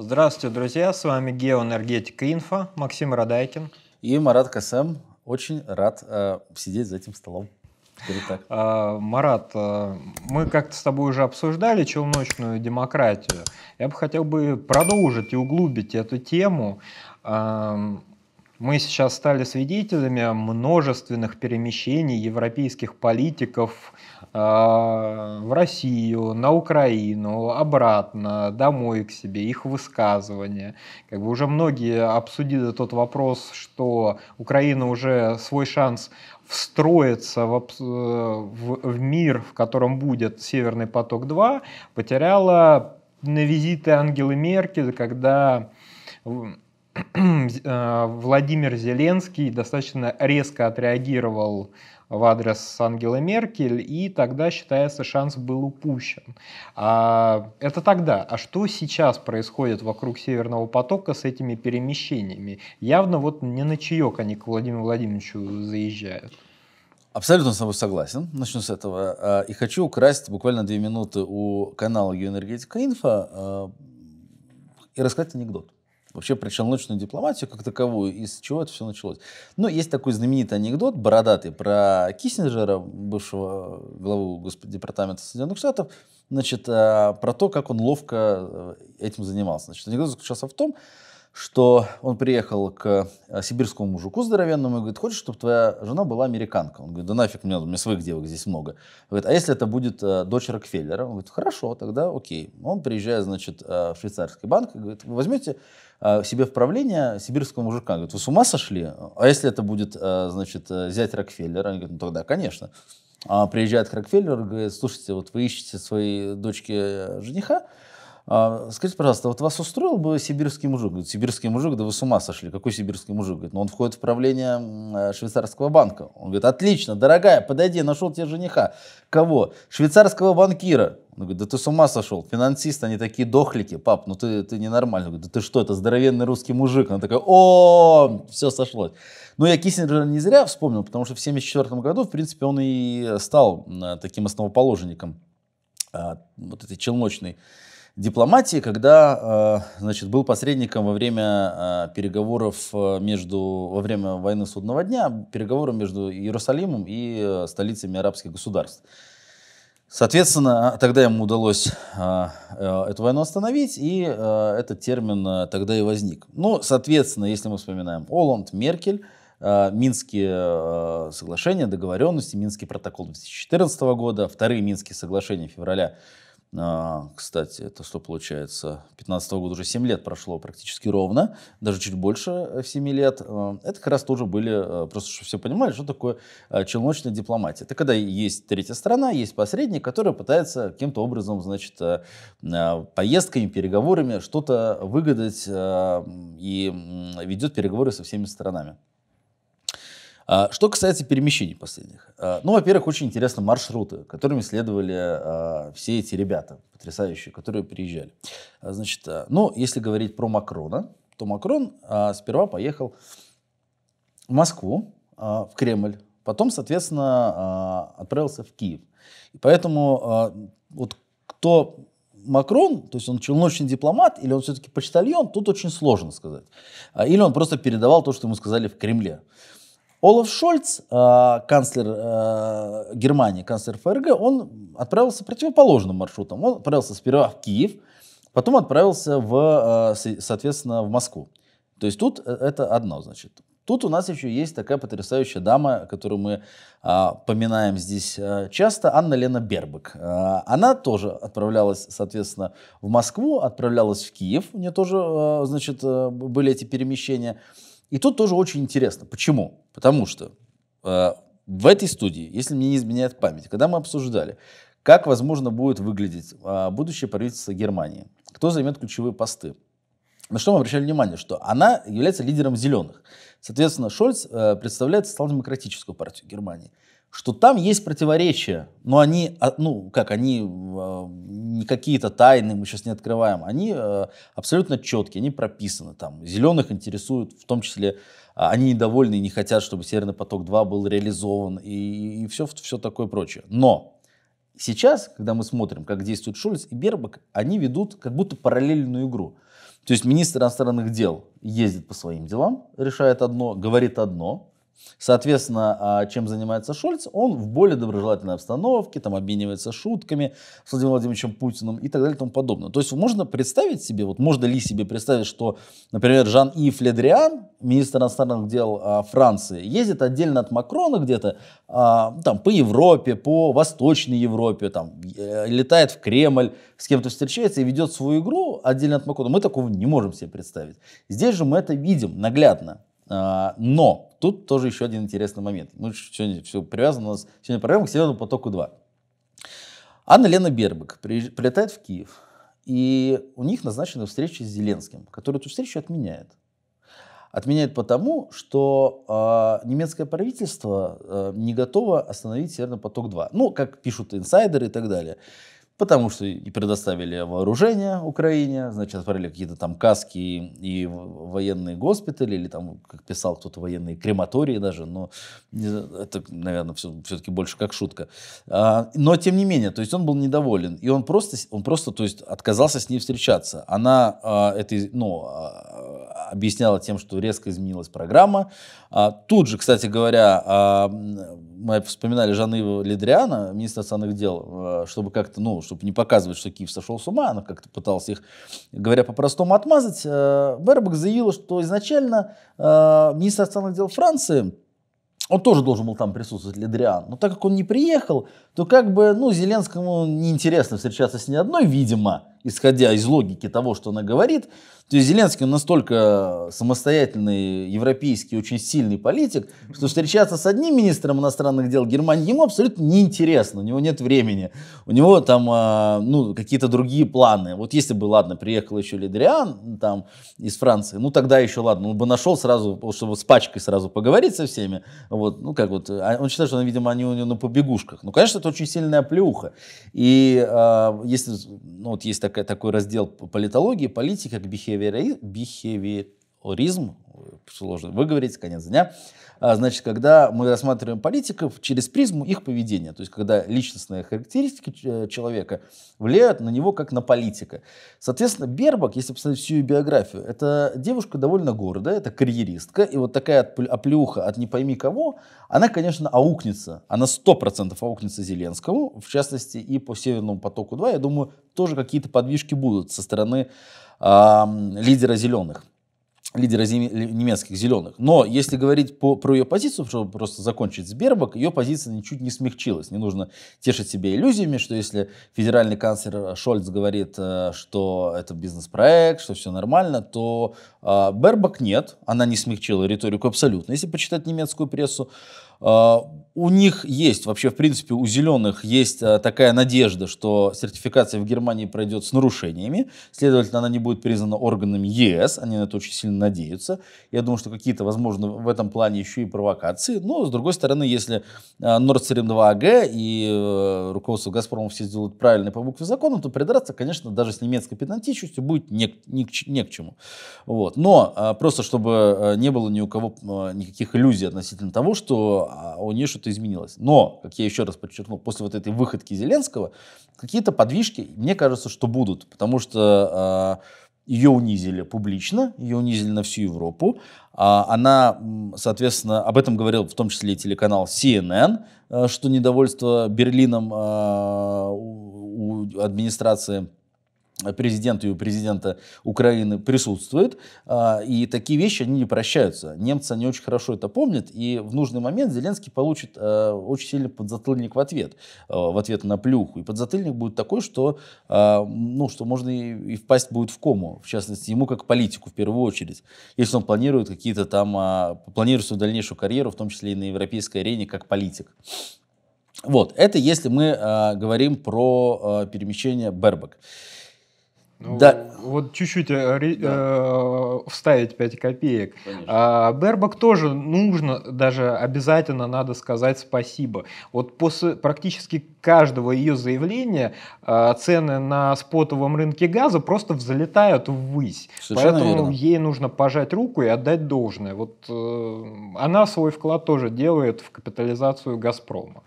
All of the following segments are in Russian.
Здравствуйте, друзья! С вами Геоэнергетика Инфа. Максим Радайкин. И Марат Касем. Очень рад э, сидеть за этим столом. А, Марат, э, мы как-то с тобой уже обсуждали челночную демократию. Я бы хотел бы продолжить и углубить эту тему. Мы сейчас стали свидетелями множественных перемещений европейских политиков а, в Россию, на Украину, обратно, домой к себе, их высказывания. Как бы уже многие обсудили тот вопрос, что Украина уже свой шанс встроиться в, в, в мир, в котором будет Северный поток-2, потеряла на визиты Ангелы Меркель, когда Э, Владимир Зеленский достаточно резко отреагировал в адрес Ангелы Меркель, и тогда, считается, шанс был упущен. А, это тогда. А что сейчас происходит вокруг Северного потока с этими перемещениями? Явно вот не на чаек они к Владимиру Владимировичу заезжают. Абсолютно с тобой согласен. Начну с этого. А, и хочу украсть буквально две минуты у канала Геоэнергетика ИНФА э, и рассказать анекдот вообще про челночную дипломатию как таковую, из чего это все началось. Но есть такой знаменитый анекдот, бородатый, про Киссинджера, бывшего главу Госдепартамента Соединенных Штатов, значит, э, про то, как он ловко э, этим занимался. Значит, анекдот заключался в том, что он приехал к э, сибирскому мужику здоровенному и говорит, хочешь, чтобы твоя жена была американка? Он говорит, да нафиг мне, у меня своих девок здесь много. Говорит, а если это будет э, дочь Рокфеллера? Он говорит, хорошо, тогда окей. Он приезжает, значит, э, в швейцарский банк и говорит, вы возьмете себе в правление сибирского мужика? Он говорит, вы с ума сошли? А если это будет, значит, взять Рокфеллера? он говорит ну тогда, конечно. А приезжает к Рокфеллеру и говорит, слушайте, вот вы ищете своей дочке жениха, а, скажите, пожалуйста, вот вас устроил бы сибирский мужик? Говорит, сибирский мужик, да вы с ума сошли. Какой сибирский мужик? Говорит, ну он входит в правление э, швейцарского банка. Он говорит, отлично, дорогая, подойди, нашел тебе жениха. Кого? Швейцарского банкира. Он говорит, да ты с ума сошел, финансисты, они такие дохлики, пап, ну ты, ты ненормальный. Он говорит, да ты что, это здоровенный русский мужик. Она такая, о, все сошлось. Ну, я Киссинджера не зря вспомнил, потому что в 1974 году, в принципе, он и стал э, таким основоположником а, вот этой челночной дипломатии, когда э, значит, был посредником во время э, переговоров э, между, во время войны судного дня, переговоров между Иерусалимом и столицами арабских государств. Соответственно, тогда ему удалось эту войну остановить, и этот термин тогда и возник. Ну, соответственно, если мы вспоминаем Оланд, Меркель, Минские соглашения, договоренности, Минский протокол 2014 года, вторые Минские соглашения февраля а, кстати, это что получается? 15 -го года уже 7 лет прошло практически ровно, даже чуть больше 7 э, лет. А, это как раз тоже были, э, просто чтобы все понимали, что такое э, челночная дипломатия. Это когда есть третья страна, есть посредник, который пытается каким-то образом, значит, поездками, переговорами что-то выгадать и ведет переговоры со всеми сторонами. А, что касается перемещений последних. А, ну, во-первых, очень интересны маршруты, которыми следовали а, все эти ребята потрясающие, которые приезжали. Значит, ну, если говорить про Макрона, то Макрон сперва поехал в Москву, в Кремль, потом, соответственно, отправился в Киев. И поэтому вот кто Макрон, то есть он челночный дипломат или он все-таки почтальон, тут очень сложно сказать. Или он просто передавал то, что ему сказали в Кремле. Олаф Шольц, э, канцлер э, Германии, канцлер ФРГ, он отправился противоположным маршрутом. Он отправился сперва в Киев, потом отправился, в, э, соответственно, в Москву. То есть тут это одно, значит. Тут у нас еще есть такая потрясающая дама, которую мы а, поминаем здесь часто, Анна-Лена Бербек. она тоже отправлялась, соответственно, в Москву, отправлялась в Киев. У нее тоже, значит, были эти перемещения. И тут тоже очень интересно. Почему? Потому что э, в этой студии, если мне не изменяет память, когда мы обсуждали, как, возможно, будет выглядеть э, будущее правительство Германии, кто займет ключевые посты, на что мы обращали внимание, что она является лидером зеленых. Соответственно, Шольц э, представляет социал-демократическую партию Германии что там есть противоречия, но они, а, ну, как, они э, не какие-то тайны, мы сейчас не открываем, они э, абсолютно четкие, они прописаны там. Зеленых интересуют, в том числе, э, они недовольны и не хотят, чтобы Северный поток-2 был реализован и, и все, все такое прочее. Но сейчас, когда мы смотрим, как действуют Шульц и Бербак, они ведут как будто параллельную игру. То есть министр иностранных дел ездит по своим делам, решает одно, говорит одно, Соответственно, а, чем занимается Шольц? Он в более доброжелательной обстановке, там обменивается шутками с Владимиром Владимировичем Путиным и так далее и тому подобное. То есть можно представить себе, вот можно ли себе представить, что, например, Жан-Ив Ледриан, министр иностранных дел а, Франции, ездит отдельно от Макрона где-то, а, там, по Европе, по Восточной Европе, там, э, летает в Кремль, с кем-то встречается и ведет свою игру отдельно от Макрона. Мы такого не можем себе представить. Здесь же мы это видим наглядно. Но тут тоже еще один интересный момент. Мы сегодня все привязано у нас сегодня программа к Северному потоку 2. Анна Лена Бербек прилетает в Киев, и у них назначена встреча с Зеленским, который эту встречу отменяет. Отменяет потому, что э, немецкое правительство э, не готово остановить Северный поток-2. Ну, как пишут инсайдеры и так далее потому что и предоставили вооружение Украине, значит, отправили какие-то там каски и военные госпитали, или там, как писал кто-то, военные крематории даже, но это, наверное, все, все-таки больше как шутка. А, но, тем не менее, то есть он был недоволен, и он просто, он просто то есть, отказался с ней встречаться. Она а, это, ну, а, объясняла тем, что резко изменилась программа. А, тут же, кстати говоря, а, мы вспоминали жены Ледриана, министра иностранных дел, э, чтобы как-то, ну, чтобы не показывать, что Киев сошел с ума, она как-то пыталась их, говоря по-простому, отмазать. Э, Бербак заявила, что изначально э, министр иностранных дел Франции он тоже должен был там присутствовать, Ледриан. Но так как он не приехал, то как бы, ну, Зеленскому неинтересно встречаться с ни одной, видимо, исходя из логики того, что она говорит. То есть Зеленский он настолько самостоятельный, европейский, очень сильный политик, что встречаться с одним министром иностранных дел Германии ему абсолютно неинтересно, у него нет времени, у него там а, ну, какие-то другие планы. Вот если бы, ладно, приехал еще Ледриан там из Франции, ну тогда еще ладно, он бы нашел сразу, чтобы с пачкой сразу поговорить со всеми. Вот, ну как вот, а, он считает, что, видимо, они у него на побегушках. Ну, конечно, это очень сильная плюха. И а, если, ну, вот есть такая такой раздел политологии, политика, как бихевиоризм, сложно выговорить, конец дня. А, значит, когда мы рассматриваем политиков через призму их поведения, то есть когда личностные характеристики э, человека влияют на него как на политика. Соответственно, Бербак, если посмотреть всю ее биографию, это девушка довольно гордая, это карьеристка, и вот такая оплюха от не пойми кого, она, конечно, аукнется, она 100% аукнется Зеленскому, в частности, и по Северному потоку-2, я думаю, тоже какие-то подвижки будут со стороны э, лидера зеленых лидера немецких зеленых. Но если говорить по, про ее позицию, чтобы просто закончить Сбербок, ее позиция ничуть не смягчилась. Не нужно тешить себя иллюзиями, что если федеральный канцлер э, Шольц говорит, э, что это бизнес-проект, что все нормально, то э, Бербок нет, она не смягчила риторику абсолютно. Если почитать немецкую прессу, а, у них есть, вообще, в принципе, у зеленых есть а, такая надежда, что сертификация в Германии пройдет с нарушениями, следовательно, она не будет признана органами ЕС, они на это очень сильно надеются. Я думаю, что какие-то, возможно, в этом плане еще и провокации, но, с другой стороны, если а, Nord Stream 2 АГ и э, руководство Газпрома все сделают правильно по букве закона, то придраться, конечно, даже с немецкой педантичностью будет не, не, не к чему. Вот. Но просто, чтобы э, не было ни у кого никаких иллюзий относительно того, что а, у нее что-то изменилось. Но, как я еще раз подчеркну, после вот этой выходки Зеленского, какие-то подвижки, мне кажется, что будут, потому что а, ее унизили публично, ее унизили на всю Европу. А она, соответственно, об этом говорил в том числе и телеканал CNN, э, что недовольство Берлином у администрации президенту и у президента Украины присутствует, а, и такие вещи, они не прощаются. Немцы, они очень хорошо это помнят, и в нужный момент Зеленский получит а, очень сильный подзатыльник в ответ, а, в ответ на плюху. И подзатыльник будет такой, что, ну, что можно и, и впасть будет в кому, в частности, ему как политику в первую очередь, если он планирует какие-то там, планирует свою дальнейшую карьеру, в том числе и на европейской арене, как политик. Вот, это если мы э, говорим про э, перемещение Бербак. Ну, да. Вот чуть-чуть э, да. э, вставить 5 копеек. Конечно. А, Бербак тоже нужно, даже обязательно надо сказать спасибо. Вот после практически каждого ее заявления э, цены на спотовом рынке газа просто взлетают ввысь. Совершенно Поэтому верно. ей нужно пожать руку и отдать должное. Вот э, она свой вклад тоже делает в капитализацию «Газпрома».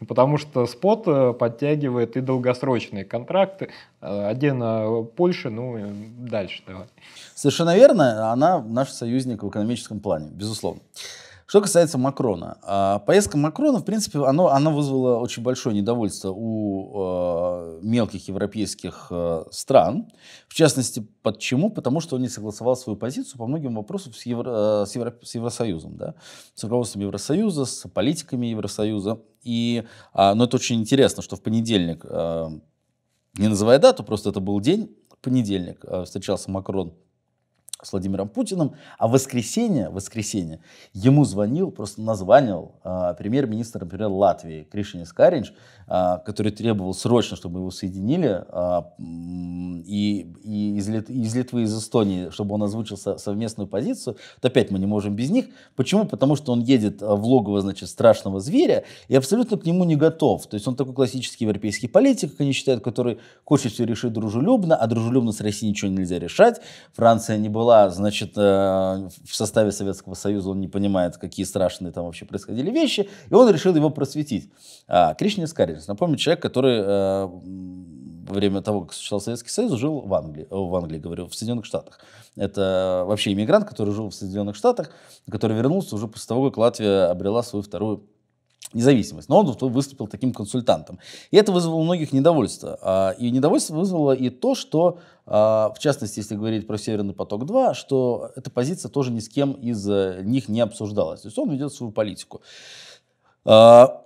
Ну, потому что спот э, подтягивает и долгосрочные контракты. Э, Отдельно э, Польша, ну дальше давай. Совершенно верно, она наш союзник в экономическом плане, безусловно. Что касается Макрона. А, поездка Макрона, в принципе, оно, она вызвала очень большое недовольство у э, мелких европейских э, стран. В частности, почему? Потому что он не согласовал свою позицию по многим вопросам с, Евро, с, Евро, с Евросоюзом. Да? С руководством Евросоюза, с политиками Евросоюза. И, э, но это очень интересно, что в понедельник, э, не называя дату, просто это был день, понедельник э, встречался Макрон с Владимиром Путиным, а в воскресенье, воскресенье ему звонил, просто названивал э, премьер-министр, например, Латвии Кришинис Каринч, э, а, который требовал срочно, чтобы его соединили, э, и, и из, Лит, из Литвы, из Эстонии, чтобы он озвучил со, совместную позицию, то опять мы не можем без них. Почему? Потому что он едет в логово, значит, страшного зверя и абсолютно к нему не готов. То есть он такой классический европейский политик, как они считают, который хочет все решить дружелюбно, а дружелюбно с Россией ничего нельзя решать. Франция не была была, значит, э, в составе Советского Союза, он не понимает, какие страшные там вообще происходили вещи, и он решил его просветить. А, Кришне Искаринец, напомню, человек, который э, во время того, как существовал Советский Союз, жил в Англии, э, в Англии, говорю, в Соединенных Штатах. Это вообще иммигрант, который жил в Соединенных Штатах, который вернулся уже после того, как Латвия обрела свою вторую независимость. Но он выступил таким консультантом. И это вызвало у многих недовольство. А, и недовольство вызвало и то, что, а, в частности, если говорить про «Северный поток-2», что эта позиция тоже ни с кем из э, них не обсуждалась. То есть он ведет свою политику. А,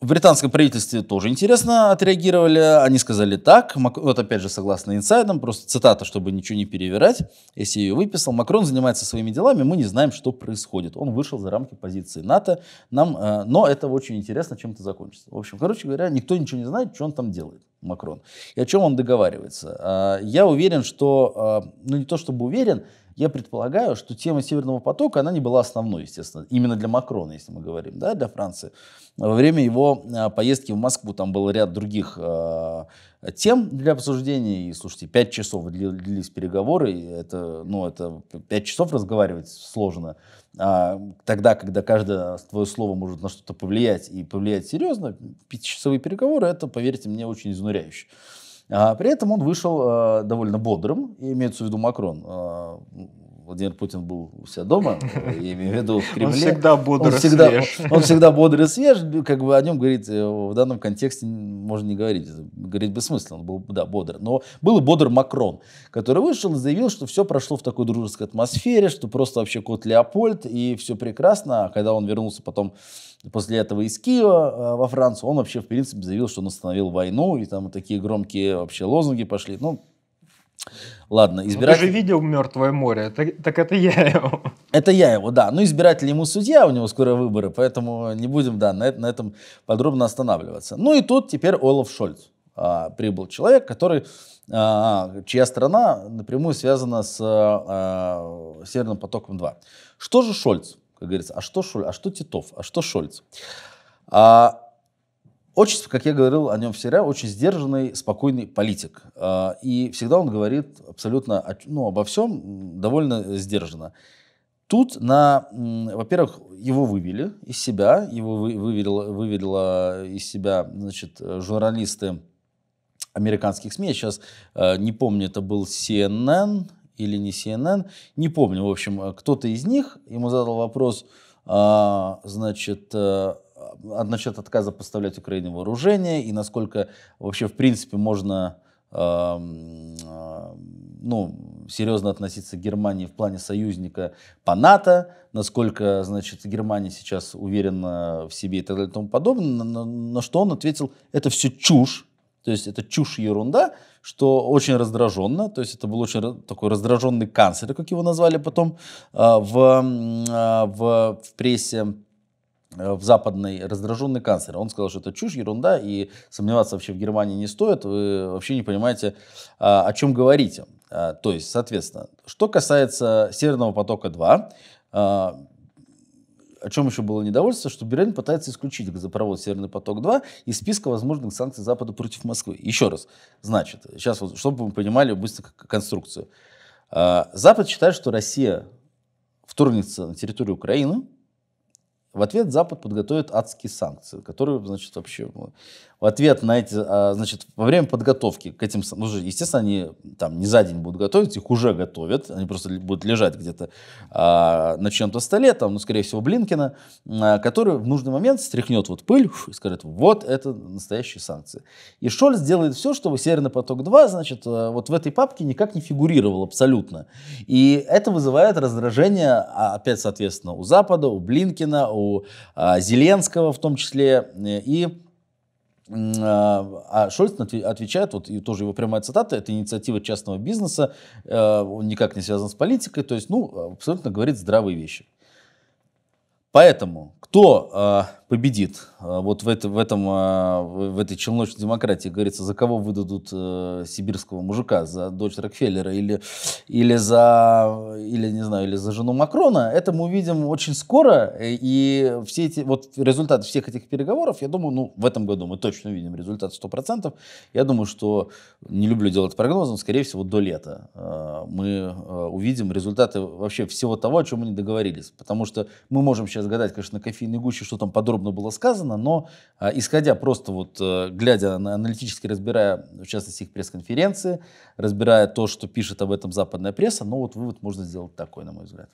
в британском правительстве тоже интересно отреагировали. Они сказали так, Мак... вот опять же согласно инсайдам, просто цитата, чтобы ничего не перевирать, если я ее выписал, Макрон занимается своими делами, мы не знаем, что происходит. Он вышел за рамки позиции НАТО, нам, э, но это очень интересно, чем это закончится. В общем, короче говоря, никто ничего не знает, что он там делает. Макрон. И о чем он договаривается? А, я уверен, что, а, ну не то чтобы уверен, я предполагаю, что тема Северного потока, она не была основной, естественно, именно для Макрона, если мы говорим, да, для Франции. Во время его э, поездки в Москву там был ряд других э, тем для обсуждения. И, слушайте, пять часов длились переговоры. это, ну, это пять часов разговаривать сложно. А тогда, когда каждое твое слово может на что-то повлиять и повлиять серьезно, пятичасовые переговоры, это, поверьте мне, очень изнуряюще. А при этом он вышел э, довольно бодрым, имеется в виду Макрон, э, Владимир Путин был у себя дома, я имею в виду в Кремле. Он всегда бодр он всегда, и свеж. Он, он всегда бодр и свеж, как бы о нем говорить э, в данном контексте можно не говорить, это, говорить бессмысленно, он был да, бодр. Но был и бодр Макрон, который вышел и заявил, что все прошло в такой дружеской атмосфере, что просто вообще кот Леопольд и все прекрасно, а когда он вернулся потом после этого из Киева э, во Францию, он вообще в принципе заявил, что он остановил войну, и там такие громкие вообще лозунги пошли, ну, Ладно, избиратель... Ну, ты же видел «Мертвое море», так, так это я его. Это я его, да. Ну, избиратель ему судья, у него скоро выборы, поэтому не будем, да, на, на этом подробно останавливаться. Ну и тут теперь Олаф Шольц. А, прибыл человек, который, а, чья страна напрямую связана с а, а Северным потоком-2. Что же Шольц? Как говорится, а что Шольц, а что Титов, а что Шольц? А, Отчество, как я говорил о нем в сериале, очень сдержанный, спокойный политик. А, и всегда он говорит абсолютно ну, обо всем довольно сдержанно. Тут, на, во-первых, его вывели из себя, его вывели вывела из себя значит, журналисты американских СМИ. Я сейчас а, не помню, это был CNN или не CNN, не помню. В общем, а, кто-то из них ему задал вопрос, значит, а, насчет отказа поставлять Украине вооружение и насколько вообще в принципе можно а, ну, серьезно относиться к Германии в плане союзника по НАТО, насколько, значит, Германия сейчас уверена в себе и так далее и тому подобное, на, на, на что он ответил, это все чушь, то есть это чушь и ерунда, что очень раздраженно, то есть это был очень такой раздраженный канцлер, как его назвали потом а, в, в, в прессе Э, в западный раздраженный канцлер. Он сказал, что это чушь, ерунда, и сомневаться вообще в Германии не стоит, вы вообще не понимаете, а, о чем говорите. А, то есть, соответственно, что касается Северного потока-2, а, о чем еще было недовольство, что Берлин пытается исключить газопровод «Северный поток-2» из списка возможных санкций Запада против Москвы. Еще раз, значит, сейчас вот, чтобы вы понимали быстро конструкцию. Запад считает, что Россия вторгнется на территорию Украины, в ответ Запад подготовит адские санкции, которые, значит, вообще ну, в ответ на эти, а, значит, во время подготовки к этим, ну, естественно, они там не за день будут готовить, их уже готовят, они просто будут лежать где-то а, на чем-то столе, там, ну, скорее всего, Блинкина, а, который в нужный момент стряхнет вот пыль и скажет, вот это настоящие санкции. И Шольц делает все, чтобы Северный поток-2, значит, а, вот в этой папке никак не фигурировал абсолютно. И это вызывает раздражение, а, опять, соответственно, у Запада, у Блинкина, у а, Зеленского в том числе, и а, а Шольц отвечает, вот и тоже его прямая цитата, это инициатива частного бизнеса, э, он никак не связан с политикой, то есть, ну, абсолютно говорит здравые вещи. Поэтому, кто э, победит а вот в, это, в, этом, а, в этой челночной демократии, говорится, за кого выдадут э, сибирского мужика, за дочь Рокфеллера или, или, за, или, не знаю, или за жену Макрона, это мы увидим очень скоро, э, и все эти, вот результаты всех этих переговоров, я думаю, ну, в этом году мы точно увидим результат 100%, я думаю, что, не люблю делать прогнозы, но, скорее всего, до лета э, мы увидим результаты вообще всего того, о чем мы не договорились, потому что мы можем сейчас гадать, конечно, на кофейной гуще, что там подробно было сказано, связано, но а, исходя просто вот, э, глядя на аналитически, разбирая, в частности, их пресс-конференции, разбирая то, что пишет об этом западная пресса, ну вот вывод можно сделать такой, на мой взгляд.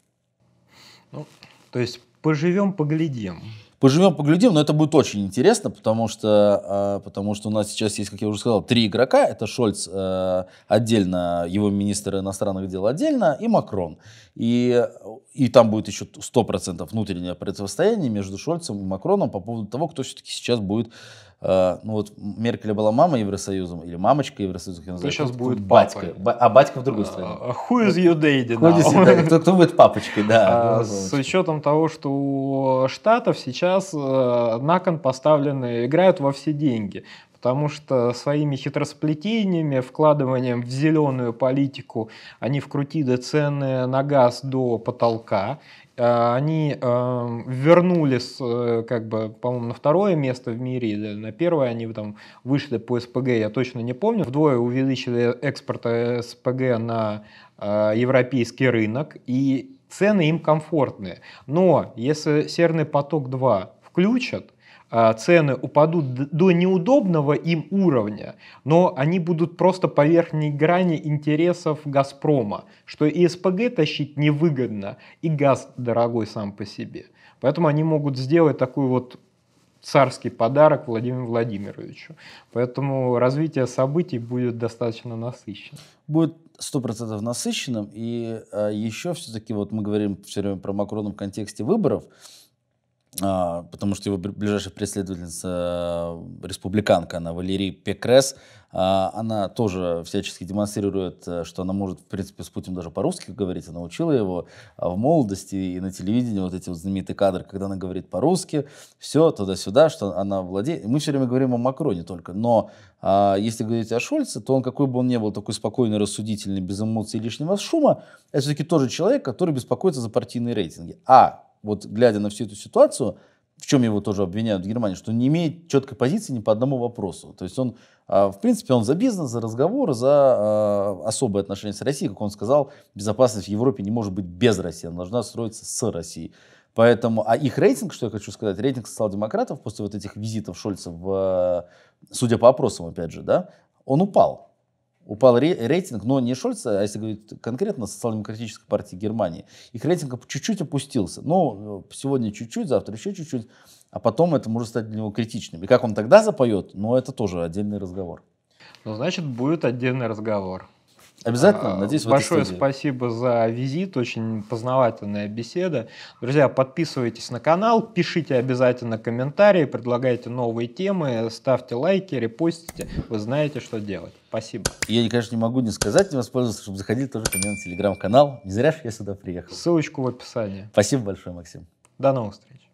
Ну, то есть поживем, поглядим. Поживем, поглядим, но это будет очень интересно, потому что, э, потому что у нас сейчас есть, как я уже сказал, три игрока. Это Шольц э, отдельно, его министр иностранных дел отдельно и Макрон. И, и там будет еще 100% внутреннее противостояние между Шольцем и Макроном по поводу того, кто все-таки сейчас будет Uh, ну вот Меркель была мама Евросоюзом или мамочка Евросоюза, как называют. Сейчас будет батька, ба- а батька в другой uh, стране. А who is your daddy now? Who is your Кто, кто будет папочкой, да. Uh, с учетом того, что у Штатов сейчас сейчас э, на кон поставлены, играют во все деньги потому что своими хитросплетениями, вкладыванием в зеленую политику, они вкрутили цены на газ до потолка, э, они эм, э, вернулись, как бы, по-моему, на второе место в мире или на первое, они там вышли по СПГ, я точно не помню, вдвое увеличили экспорт э, СПГ на э, европейский рынок, и цены им комфортные. Но если серный поток-2 включат, а, цены упадут до неудобного им уровня, но они будут просто по верхней грани интересов «Газпрома», что и СПГ тащить невыгодно, и газ дорогой сам по себе. Поэтому они могут сделать такой вот царский подарок Владимиру Владимировичу. Поэтому развитие событий будет достаточно насыщенным. Будет сто процентов насыщенным. И а, еще все-таки вот мы говорим все время про Макрона в контексте выборов. А, потому что его ближайшая преследовательница, э, республиканка, она Валерий Пекрес, а, она тоже всячески демонстрирует, э, что она может, в принципе, с Путиным даже по-русски говорить. Она учила его а, в молодости и на телевидении вот эти вот знаменитые кадры, когда она говорит по-русски, все, туда-сюда, что она владеет. Мы все время говорим о Макроне только, но а, если говорить о Шольце, то он, какой бы он ни был, такой спокойный, рассудительный, без эмоций и лишнего шума, это все-таки тоже человек, который беспокоится за партийные рейтинги. А, вот глядя на всю эту ситуацию, в чем его тоже обвиняют в Германии, что не имеет четкой позиции ни по одному вопросу. То есть он, а, в принципе, он за бизнес, за разговоры, за а, особые отношения с Россией. Как он сказал, безопасность в Европе не может быть без России, она должна строиться с Россией. Поэтому, а их рейтинг, что я хочу сказать, рейтинг социал-демократов после вот этих визитов Шольца в, судя по опросам, опять же, да, он упал упал рейтинг, но не Шольца, а если говорить конкретно социал-демократической партии Германии, их рейтинг чуть-чуть опустился. Ну, сегодня чуть-чуть, завтра еще чуть-чуть, а потом это может стать для него критичным. И как он тогда запоет, но ну, это тоже отдельный разговор. Ну, значит, будет отдельный разговор. Обязательно, а, надеюсь, Большое этой спасибо за визит, очень познавательная беседа. Друзья, подписывайтесь на канал, пишите обязательно комментарии, предлагайте новые темы, ставьте лайки, репостите, вы знаете, что делать. Спасибо. Я, конечно, не могу не сказать, не воспользоваться, чтобы заходили тоже ко мне на телеграм-канал. Не зря же я сюда приехал. Ссылочку в описании. Спасибо большое, Максим. До новых встреч.